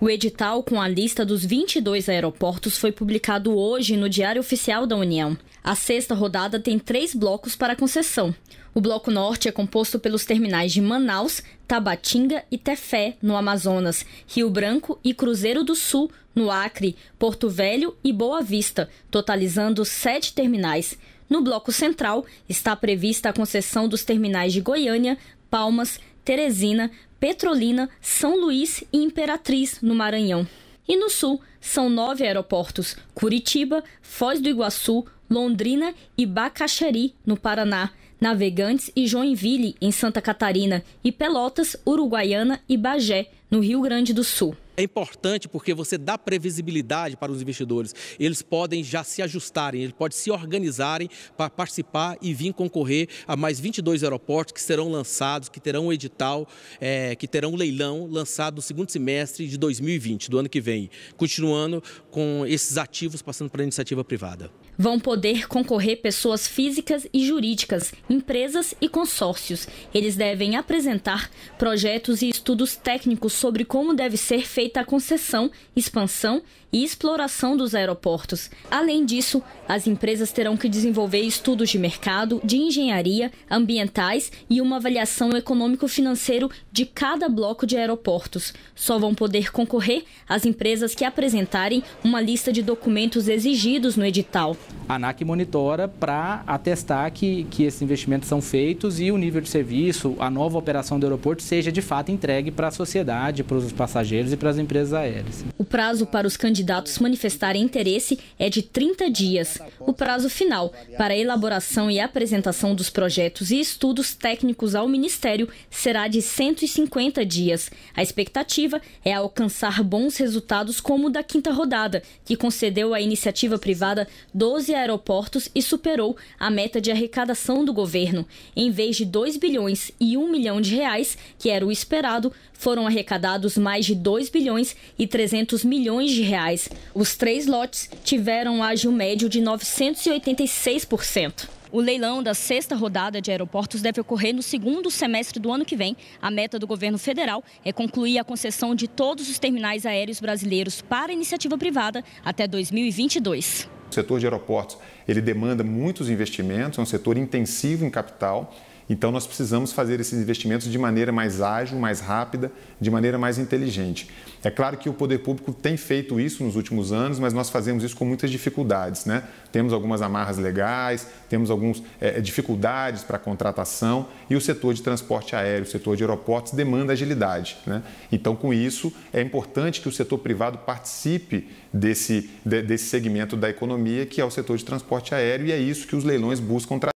O edital com a lista dos 22 aeroportos foi publicado hoje no Diário Oficial da União. A sexta rodada tem três blocos para concessão. O Bloco Norte é composto pelos terminais de Manaus, Tabatinga e Tefé, no Amazonas, Rio Branco e Cruzeiro do Sul, no Acre, Porto Velho e Boa Vista, totalizando sete terminais. No Bloco Central está prevista a concessão dos terminais de Goiânia, Palmas, Teresina, Petrolina, São Luís e Imperatriz, no Maranhão. E no sul, são nove aeroportos: Curitiba, Foz do Iguaçu, Londrina e Bacaxeri, no Paraná. Navegantes e Joinville, em Santa Catarina, e Pelotas, Uruguaiana e Bagé, no Rio Grande do Sul. É importante porque você dá previsibilidade para os investidores. Eles podem já se ajustarem, eles podem se organizarem para participar e vir concorrer a mais 22 aeroportos que serão lançados, que terão um edital, é, que terão um leilão lançado no segundo semestre de 2020, do ano que vem, continuando com esses ativos passando para a iniciativa privada. Vão poder concorrer pessoas físicas e jurídicas, empresas e consórcios. Eles devem apresentar projetos e estudos técnicos sobre como deve ser feita a concessão, expansão e exploração dos aeroportos. Além disso, as empresas terão que desenvolver estudos de mercado, de engenharia, ambientais e uma avaliação econômico-financeiro de cada bloco de aeroportos. Só vão poder concorrer as empresas que apresentarem uma lista de documentos exigidos no edital. A ANAC monitora para atestar que, que esses investimentos são feitos e o nível de serviço, a nova operação do aeroporto seja de fato entregue entregue para a sociedade, para os passageiros e para as empresas aéreas. O prazo para os candidatos manifestarem interesse é de 30 dias. O prazo final para a elaboração e apresentação dos projetos e estudos técnicos ao Ministério será de 150 dias. A expectativa é alcançar bons resultados, como o da quinta rodada, que concedeu à iniciativa privada 12 aeroportos e superou a meta de arrecadação do governo. Em vez de 2 bilhões e 1 milhão de reais, que era o esperado, passado, foram arrecadados mais de 2 bilhões e 300 milhões de reais. Os três lotes tiveram um ágio médio de 986%. O leilão da sexta rodada de aeroportos deve ocorrer no segundo semestre do ano que vem. A meta do governo federal é concluir a concessão de todos os terminais aéreos brasileiros para iniciativa privada até 2022. O setor de aeroportos ele demanda muitos investimentos, é um setor intensivo em capital então, nós precisamos fazer esses investimentos de maneira mais ágil, mais rápida, de maneira mais inteligente. É claro que o poder público tem feito isso nos últimos anos, mas nós fazemos isso com muitas dificuldades. Né? Temos algumas amarras legais, temos algumas é, eh, eh, dificuldades para a contratação e o setor de transporte aéreo, o setor de aeroportos demanda agilidade. Né? Então, com isso, é importante que o setor privado participe desse, de, desse segmento da economia, que é o setor de transporte aéreo, e é isso que os leilões buscam trazer.